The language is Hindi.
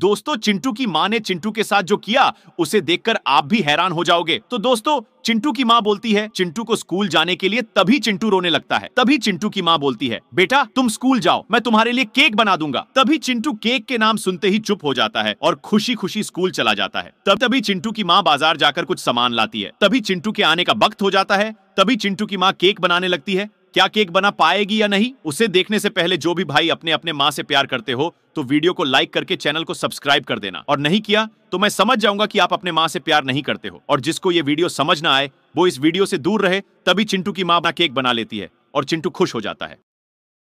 दोस्तों चिंटू की माँ ने चिंटू के साथ जो किया उसे देखकर आप भी हैरान हो जाओगे तो दोस्तों चिंटू की माँ बोलती है चिंटू को स्कूल जाने के लिए तभी चिंटू रोने लगता है तभी चिंटू की माँ बोलती है बेटा तुम स्कूल जाओ मैं तुम्हारे लिए केक बना दूंगा तभी चिंटू केक के नाम सुनते ही चुप हो जाता है और खुशी खुशी स्कूल चला जाता है तब तभी चिंटू की माँ बाजार जाकर कुछ सामान लाती है तभी चिंटू के आने का वक्त हो जाता है तभी चिंटू की माँ केक बनाने लगती है क्या केक बना पाएगी या नहीं उसे देखने से पहले जो भी भाई अपने अपने माँ से प्यार करते हो तो वीडियो को लाइक करके चैनल को सब्सक्राइब कर देना और नहीं किया तो मैं समझ जाऊंगा कि आप अपने माँ से प्यार नहीं करते हो और जिसको ये वीडियो समझ ना आए वो इस वीडियो से दूर रहे तभी चिंटू की माँ अपना केक बना लेती है और चिंटू खुश हो जाता है